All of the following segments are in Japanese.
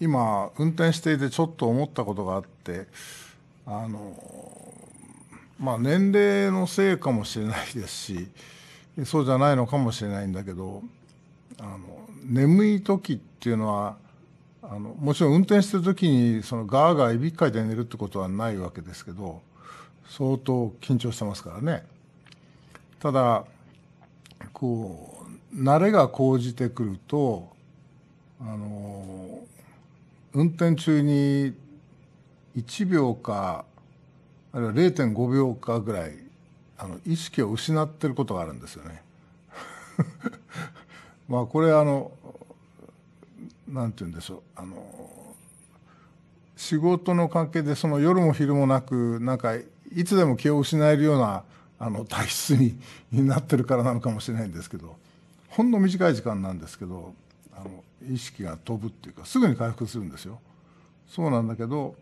今運転していてちょっと思ったことがあってあのまあ年齢のせいかもしれないですしそうじゃないのかもしれないんだけどあの眠い時っていうのはあのもちろん運転してる時にそのガーガーいびっかいで寝るってことはないわけですけど相当緊張してますからね。ただこう慣れが高じてくるとあの運転中に1秒かあるいは0.5秒かぐらいあの意識を失ってることがあるんですよね。まあこれあのなんて言うんでしょうあの仕事の関係でその夜も昼もなくなんかいつでも気を失えるようなあの体質になってるからなのかもしれないんですけどほんの短い時間なんですけどあの意識が飛ぶっていうかすぐに回復するんですよそうなんだけど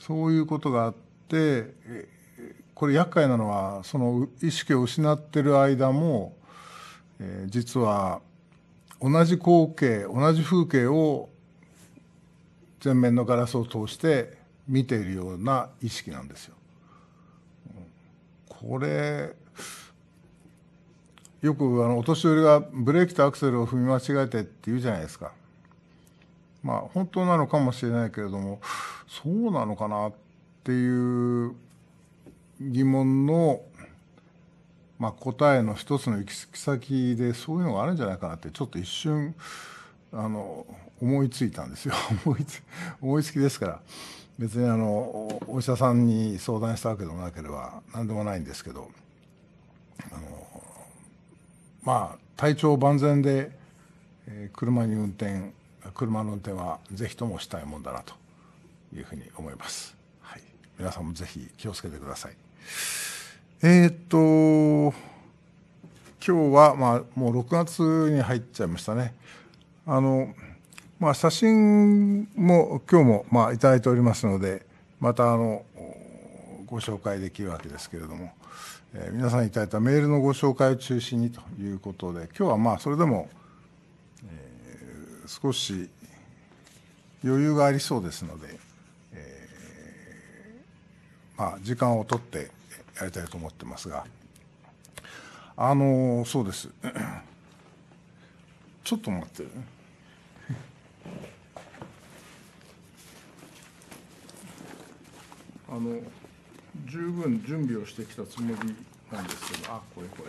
そういうことがあってこれ厄介なのはその意識を失ってる間も、えー、実は同じ光景同じ風景を全面のガラスを通して見ているような意識なんですよ。これよくあのお年寄りがブレーキとアクセルを踏み間違えてって言うじゃないですか。まあ本当なのかもしれないけれどもそうなのかなっていう疑問の、まあ、答えの一つの行き先でそういうのがあるんじゃないかなってちょっと一瞬あの思いついたんですよ 思いつ思いつきですから別にあのお医者さんに相談したわけでもなければ何でもないんですけど。まあ、体調万全で、えー、車に運転車の運転はぜひともしたいもんだなというふうに思います、はい、皆さんもぜひ気をつけてくださいえー、っと今日は、まあ、もう6月に入っちゃいましたねあの、まあ、写真も今日も、まあ、いただいておりますのでまたあのご紹介できるわけですけれども、え皆さんいただいたメールのご紹介を中心にということで今日はまあそれでも、え少し余裕がありそうですので、えー、まあ、時間を取ってやりたいと思ってますがあのそうです ちょっと待ってね。あの十分準備をしてきたつもりなんですけどあこれこ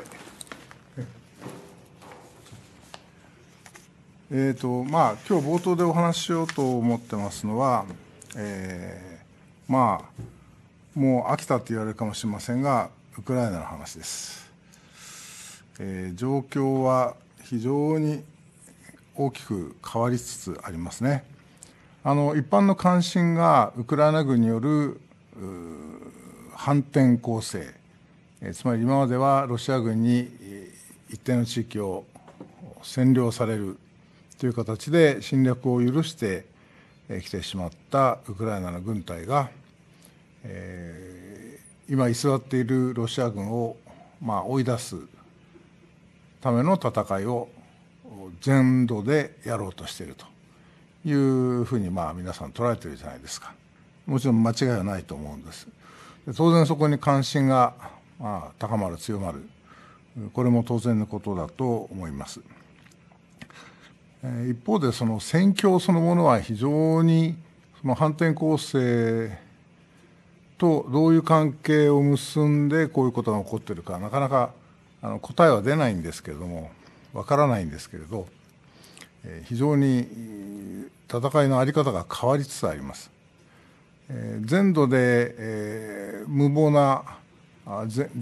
れ えっとまあ今日冒頭でお話ししようと思ってますのは、えー、まあもう飽きたと言われるかもしれませんがウクライナの話です、えー、状況は非常に大きく変わりつつありますねあの一般の関心がウクライナ軍による反転攻勢、えつまり今まではロシア軍に一定の地域を占領されるという形で侵略を許してきてしまったウクライナの軍隊が、え今居座っているロシア軍を、まあ、追い出すための戦いを全土でやろうとしているというふうにまあ皆さん捉えてるじゃないですかもちろん間違いはないと思うんです当然そこに関心が、まあ、高まる強まるこれも当然のことだと思います。一方でその戦況そのものは非常にその反転攻勢とどういう関係を結んでこういうことが起こっているかなかなかあの答えは出ないんですけれどもわからないんですけれど非常に戦いの在り方が変わりつつあります。全土で、えー、無謀な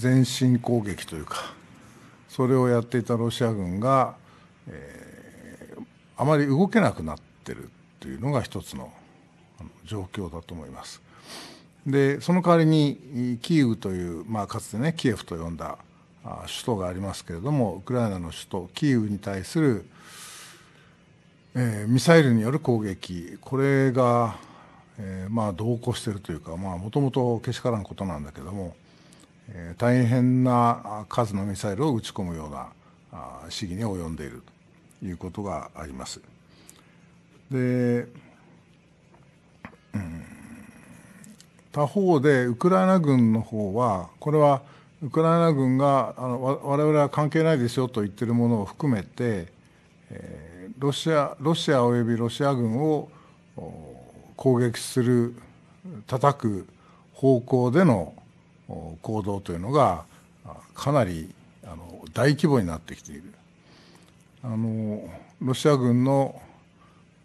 前進攻撃というかそれをやっていたロシア軍が、えー、あまり動けなくなってるというのが一つの状況だと思います。でその代わりにキーウという、まあ、かつてねキエフと呼んだ首都がありますけれどもウクライナの首都キーウに対する、えー、ミサイルによる攻撃これがえー、まあ同行しているというかもともとけしからんことなんだけども、えー、大変な数のミサイルを撃ち込むようなあ試技に及んでいるということがあります。で、うん、他方でウクライナ軍の方はこれはウクライナ軍があの我々は関係ないですよと言ってるものを含めて、えー、ロシアロシアよびロシア軍を攻撃する叩く方向での行動というのがかなりあの大規模になってきているあのロシア軍の、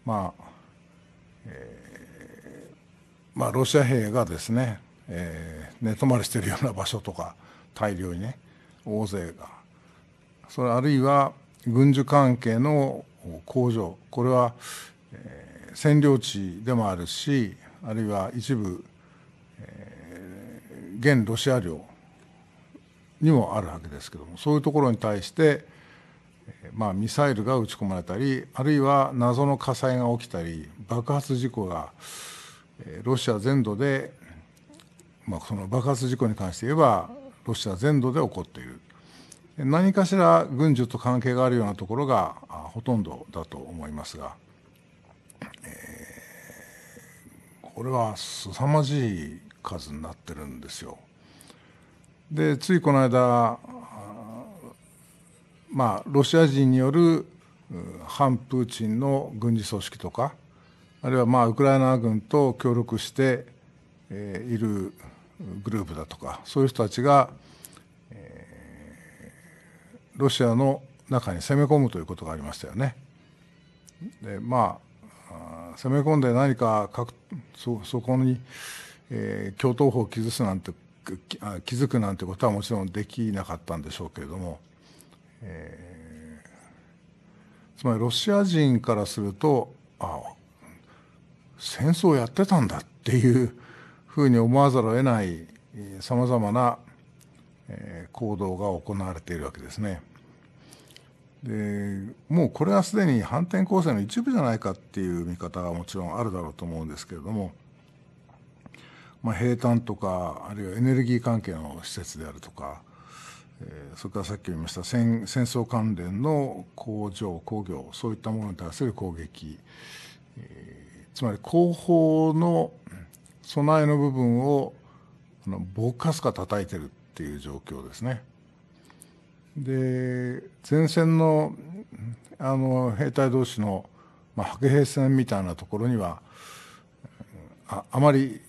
まあえー、まあ、ロシア兵がですね、えー、寝泊まりしているような場所とか大量にね大勢がそれあるいは軍需関係の工場これは、えー占領地でもあるしあるいは一部、えー、現ロシア領にもあるわけですけどもそういうところに対して、まあ、ミサイルが撃ち込まれたりあるいは謎の火災が起きたり爆発事故がロシア全土で、まあ、その爆発事故に関して言えばロシア全土で起こっている何かしら軍需と関係があるようなところがほとんどだと思いますが。これは凄まじい数になってるんですよ。でついこの間まあロシア人による反プーチンの軍事組織とかあるいはまあウクライナ軍と協力しているグループだとかそういう人たちがロシアの中に攻め込むということがありましたよね。でまあ攻め込んで何かかそそこに、えー、共闘法を傷すなんて気づくなんてことはもちろんできなかったんでしょうけれども、えー、つまりロシア人からするとああ戦争をやってたんだっていうふうに思わざるを得ないさまざまな行動が行われているわけですね。でもうこれはすでに反転攻勢の一部じゃないかっていう見方がもちろんあるだろうと思うんですけれども、まあ、平坦とかあるいはエネルギー関係の施設であるとか、えー、それからさっき言いました戦戦争関連の工場工業そういったものに対する攻撃、えー、つまり後方の備えの部分をあのぼかすか叩いてるっていう状況ですね。前線のあの兵隊同士の、まあ、白兵戦みたいなところにはああまり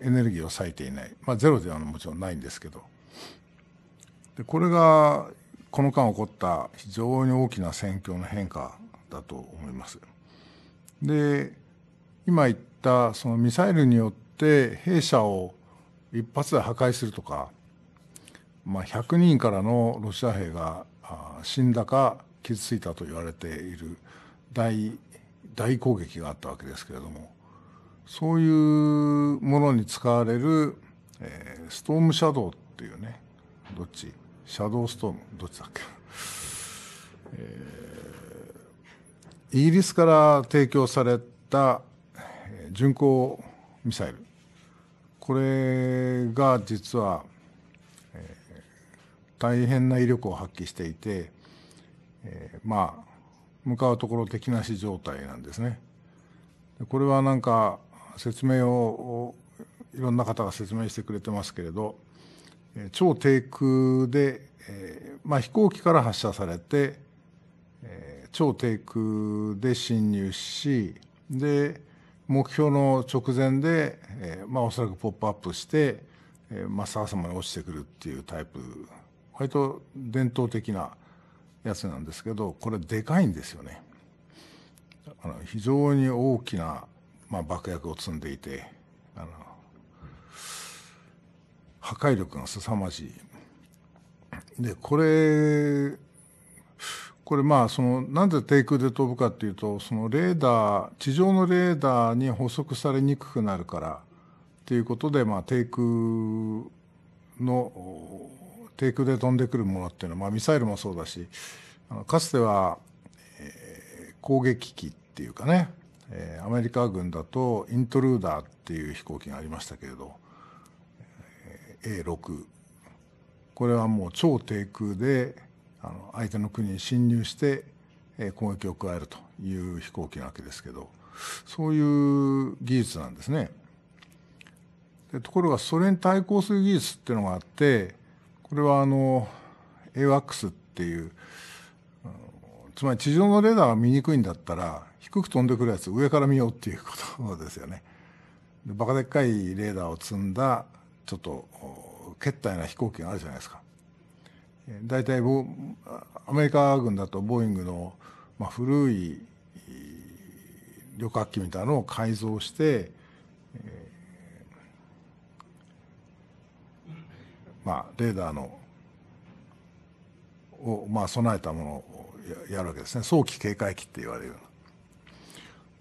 エネルギーを割いていない、まあ、ゼロではもちろんないんですけどでこれがこの間起こった非常に大きな戦況の変化だと思います。で今言ったそのミサイルによって兵舎を一発で破壊するとかまあ、100人からのロシア兵が死んだか傷ついたと言われている大大攻撃があったわけですけれどもそういうものに使われる、えー、ストームシャドウっていうねどっちシャドウストームどっちだっけ、えー、イギリスから提供された巡航ミサイルこれが実は大変な威力を発揮していて、えー、まあ向かうところ敵なし状態なんですね。これはなんか説明をいろんな方が説明してくれてますけれど超低空で、えー、まあ、飛行機から発射されて、えー、超低空で侵入しで目標の直前で、えー、まあ、おそらくポップアップして、えー、真っ逆さまに落ちてくるっていうタイプ割と伝統的なやつなんですけどこれでかいんですよね。あの非常に大きな、まあ、爆薬を積んでいてあの破壊力が凄まじい。でこれこれまあそのなんで低空で飛ぶかっていうとそのレーダー地上のレーダーに捕捉されにくくなるからっていうことでまあ低空の低空で飛んでくるものっていうのは、まあ、ミサイルもそうだしかつては、えー、攻撃機っていうかね、えー、アメリカ軍だとイントルーダーっていう飛行機がありましたけれど、えー、A6 これはもう超低空であの相手の国に侵入して、えー、攻撃を加えるという飛行機なわけですけどそういう技術なんですね。でところがそれに対抗する技術っていうのがあってこれはあの AWACS っていうつまり地上のレーダーが見にくいんだったら低く飛んでくるやつ上から見ようっていうことですよね。でバカでっかいレーダーを積んだちょっと決体な飛行機があるじゃないですか。大体アメリカ軍だとボーイングの、まあ、古い旅客機みたいなのを改造してまあ、レーダーのを、まあ、備えたものをやるわけですね早期警戒機って言われるよ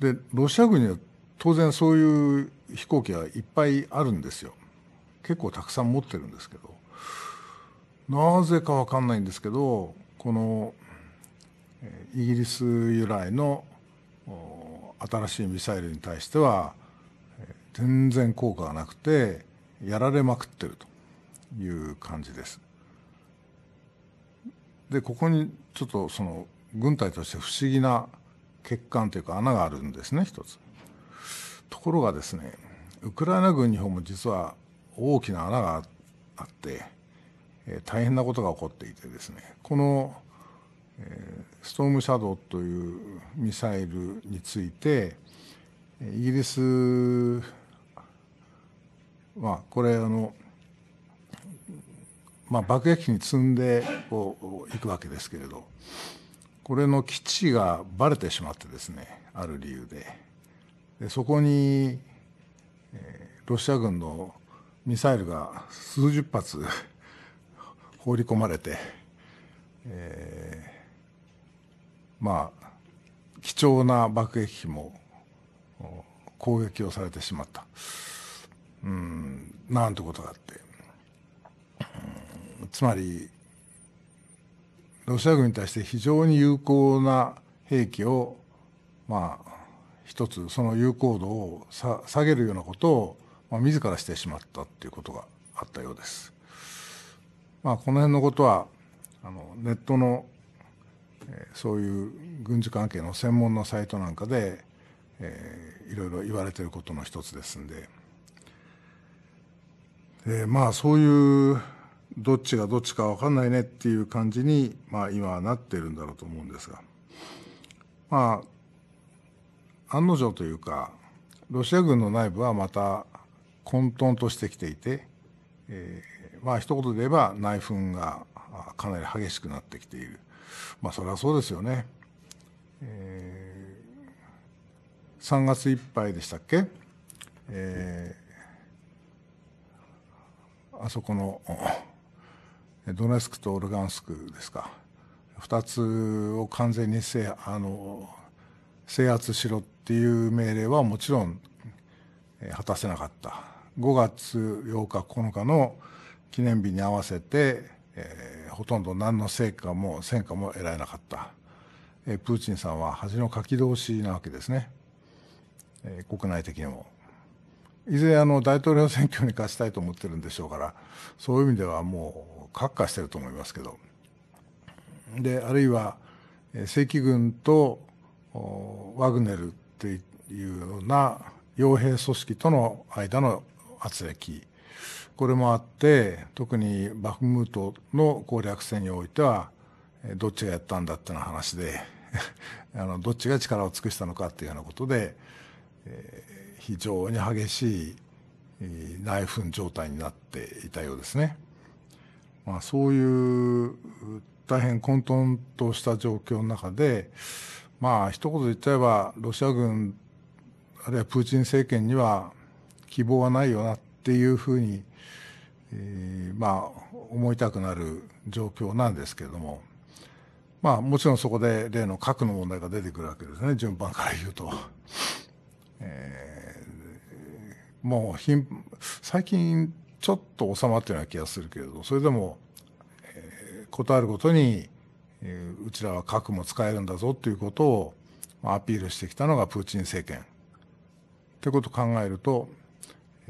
うな。でロシア軍には当然そういう飛行機はいっぱいあるんですよ結構たくさん持ってるんですけどなぜか分かんないんですけどこのイギリス由来の新しいミサイルに対しては全然効果がなくてやられまくってると。いう感じです。でここにちょっとその軍隊として不思議な欠陥というか穴があるんですね一つ。ところがですねウクライナ軍に本も実は大きな穴があって、えー、大変なことが起こっていてですねこの、えー、ストームシャドウというミサイルについてイギリスはこれあのまあ、爆撃機に積んでこう行くわけですけれどこれの基地がばれてしまってですねある理由ででそこに、えー、ロシア軍のミサイルが数十発 放り込まれて、えー、まあ貴重な爆撃機も攻撃をされてしまったうんなんてことがあってつまりロシア軍に対して非常に有効な兵器をまあ一つその有効度を下げるようなことを、まあ、自らしてしまったっていうことがあったようです。まあ、この辺のことはあのネットの、えー、そういう軍事関係の専門のサイトなんかで、えー、いろいろ言われてることの一つですんででまあそういうどっちがどっちか分かんないねっていう感じに、まあ、今はなってるんだろうと思うんですが、まあ、案の定というかロシア軍の内部はまた混沌としてきていて、えー、まあ一言で言えば内紛がかなり激しくなってきている、まあ、それはそうですよね。えー、3月いっぱいでしたっけ、えー、あそこのドネツクとオルガンスクですか2つを完全に制あの制圧しろっていう命令はもちろん果たせなかった5月8日9日の記念日に合わせて、えー、ほとんど何の成果も戦果も得られなかった、えー、プーチンさんは恥のかき通しなわけですね、えー、国内的にもいずれあの大統領選挙に勝ちたいと思ってるんでしょうからそういう意味ではもう閣下してると思いますけどであるいは正規軍とワグネルっていうような傭兵組織との間の圧力これもあって特にバフムートの攻略戦においてはどっちがやったんだっていう話で あのどっちが力を尽くしたのかっていうようなことで、え非常に激しい内紛状態になっていたようですね。まあ、そういう大変混沌とした状況の中で、まあ一言言っちゃえばロシア軍あるいはプーチン政権には希望はないよなっていうふうに、えー、まあ思いたくなる状況なんですけれども、まあもちろんそこで例の核の問題が出てくるわけですね順番から言うと。えー、もう最近ちょっと収まったような気がするけれどそれでも、えー、ことるごとに、えー、うちらは核も使えるんだぞということを、まあ、アピールしてきたのがプーチン政権ってことを考えると、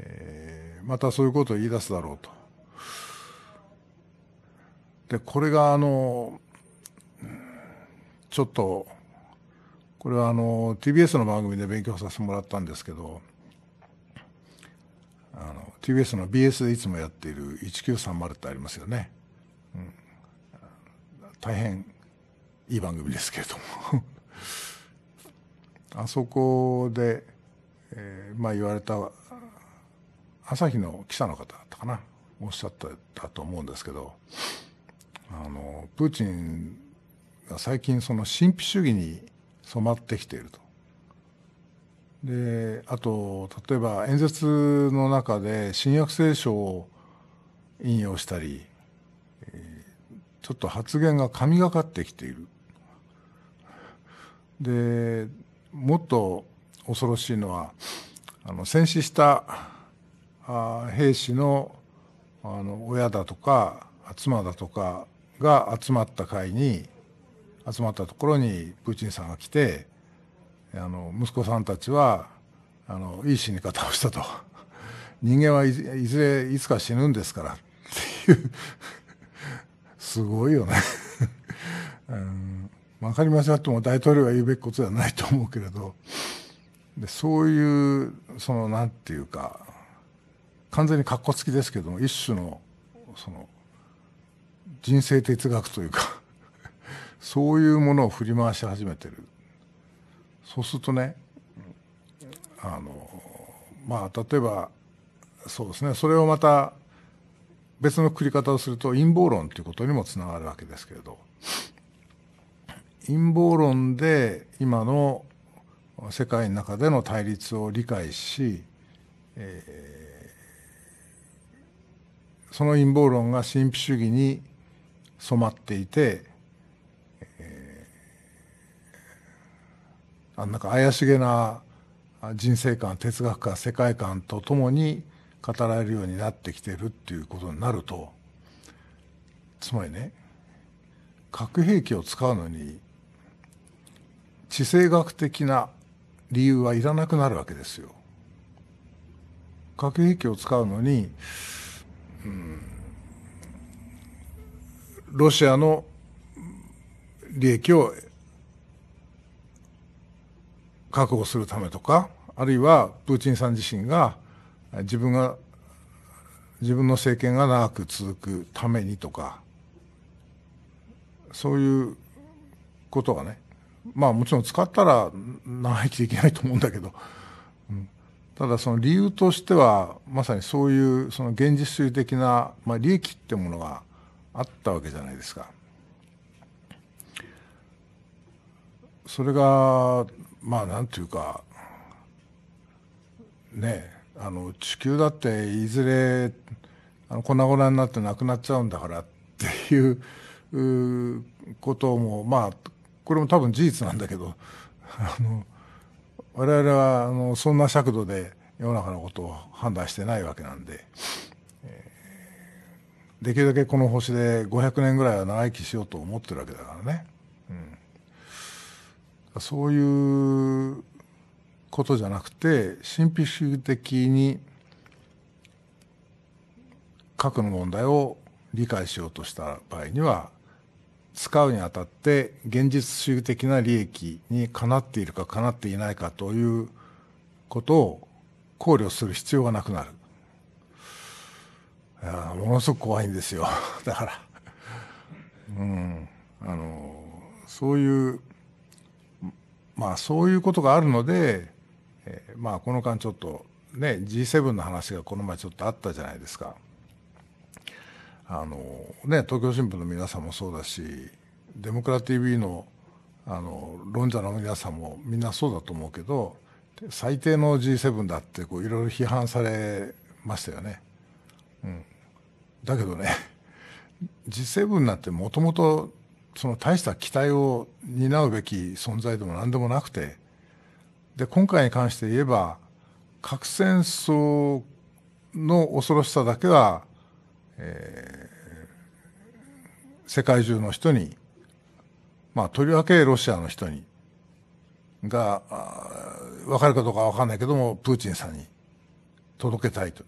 えー、またそういうことを言い出すだろうと。でこれがあのちょっとこれはあの TBS の番組で勉強させてもらったんですけどあの TBS の BS でいつもやっている1930ってありますよね、うん、大変いい番組ですけれども あそこで、えー、まあ言われた朝日の記者の方だったかなおっしゃってたと思うんですけどあのプーチンが最近その神秘主義に染まってきているとであと例えば演説の中で「新約聖書」を引用したり、えちょっと発言が神がかってきている。でもっと恐ろしいのはあの戦死したあ兵士のあの親だとか妻だとかが集まった会に集まったところにプーチンさんが来てあの息子さんたちはあのいい死に方をしたと 人間はいずれいつか死ぬんですからっていうすごいよね分かりませんっても大統領が言うべきことではないと思うけれどでそういうそのなんていうか完全にかっこつきですけども一種のその人生哲学というかそういうものを振り回し始めてる。そうするとねあのまあ例えばそうですねそれをまた別の繰り方をすると陰謀論ということにもつながるわけですけれど陰謀論で今の世界の中での対立を理解し、えー、その陰謀論が神秘主義に染まっていてあなんか怪しげな人生観哲学観世界観とともに語られるようになってきてるっていうことになるとつまりね核兵器を使うのに地政学的な理由はいらなくなるわけですよ。核兵器を使うのに、うん、ロシアの利益を確保するためとかあるいはプーチンさん自身が自分が自分の政権が長く続くためにとかそういうことはねまあもちろん使ったら長生きできないと思うんだけど、うん、ただその理由としてはまさにそういうその現実主義的な、まあ、利益ってものがあったわけじゃないですか。それがまあなんていうかねあの地球だっていずれあの粉々になってなくなっちゃうんだからっていうこともまあこれも多分事実なんだけどあの我々はあのそんな尺度で世の中のことを判断してないわけなんで、えー、できるだけこの星で500年ぐらいは長生きしようと思ってるわけだからね。そういうことじゃなくて神秘主義的に核の問題を理解しようとした場合には使うにあたって現実主義的な利益にかなっているかかなっていないかということを考慮する必要がなくなる。いやものすごく怖いんですよだからうんあのそういうまあ、そういうことがあるので、えー、まあ、この間ちょっと、ね、G7 の話がこの前ちょっとあったじゃないですか。あのね、東京新聞の皆さんもそうだしデモクラ TV のあの論者の皆さんもみんなそうだと思うけど最低の G7 だっていろいろ批判されましたよね。うん、だけどね G7 なんてもともとその大した期待を担うべき存在でも何でもなくてで今回に関して言えば核戦争の恐ろしさだけは、えー、世界中の人に、まあ、とりわけロシアの人にが分かるかどうか分かんないけどもプーチンさんに届けたいと。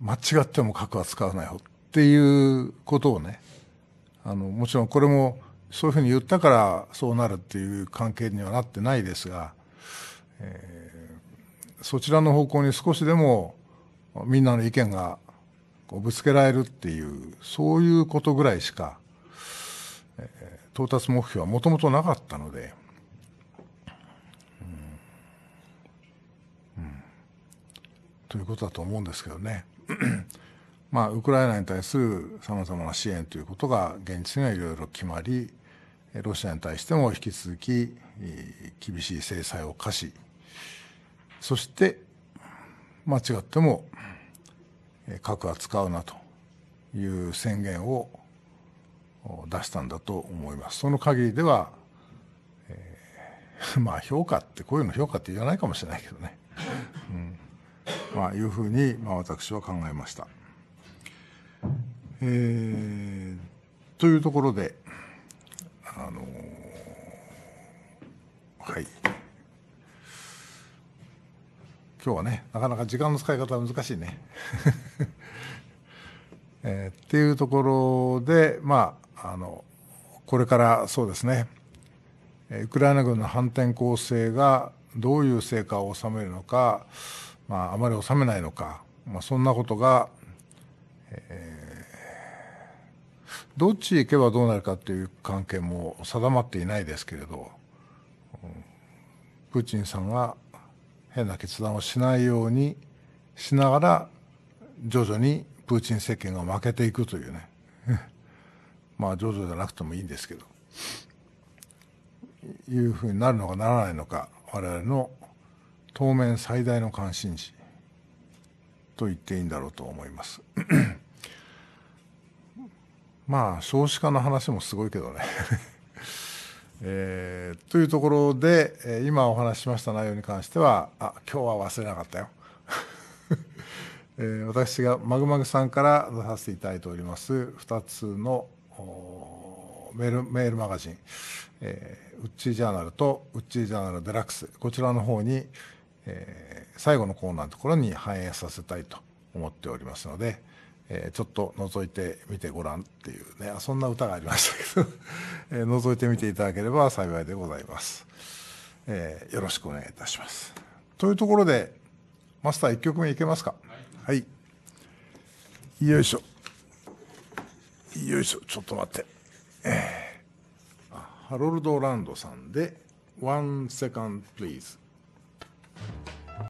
間違っても核は使わないよっていうことをねあのもちろんこれもそういうふうに言ったからそうなるっていう関係にはなってないですが、えー、そちらの方向に少しでもみんなの意見がこうぶつけられるっていうそういうことぐらいしか、えー、到達目標はもともとなかったので、うんうん、ということだと思うんですけどね。まあ、ウクライナに対するさまざまな支援ということが現実にはいろいろ決まり、ロシアに対しても引き続き厳しい制裁を課し、そして、間違っても核は使うなという宣言を出したんだと思います。その限りでは、えー、まあ評価ってこういうの評価って言わないかもしれないけどね、うん、まあいうふうに、まあ、私は考えました。えー、というところで、あのー、はい、今日はねなかなか時間の使い方は難しいね。えー、っていうところで、まあ、あのこれからそうですねウクライナ軍の反転攻勢がどういう成果を収めるのか、まあ、あまり収めないのか、まあ、そんなことがどっちへ行けばどうなるかという関係も定まっていないですけれど、プーチンさんが変な決断をしないようにしながら、徐々にプーチン政権が負けていくというね、まあ徐々じゃなくてもいいんですけど、いうふうになるのかならないのか、我々の当面最大の関心事と言っていいんだろうと思います。少子化の話もすごいけどね えー、というところで今お話ししました内容に関してはあ今日は忘れなかったよ、えー、私がまぐまぐさんから出させていただいております2つのメールメールマガジン、えー、ウッチージャーナルとウッチージャーナルデラックスこちらの方に、えー、最後のコーナーのところに反映させたいと思っておりますので。えー、ちょっと覗いてみてごらんっていうねそんな歌がありましたけど えー、覗いてみていただければ幸いでございます、えー、よろしくお願いいたしますというところでマスター1曲目いけますかはい、よいしょよいしょちょっと待って、えー、ハロルド・ランドさんで「One Second Please」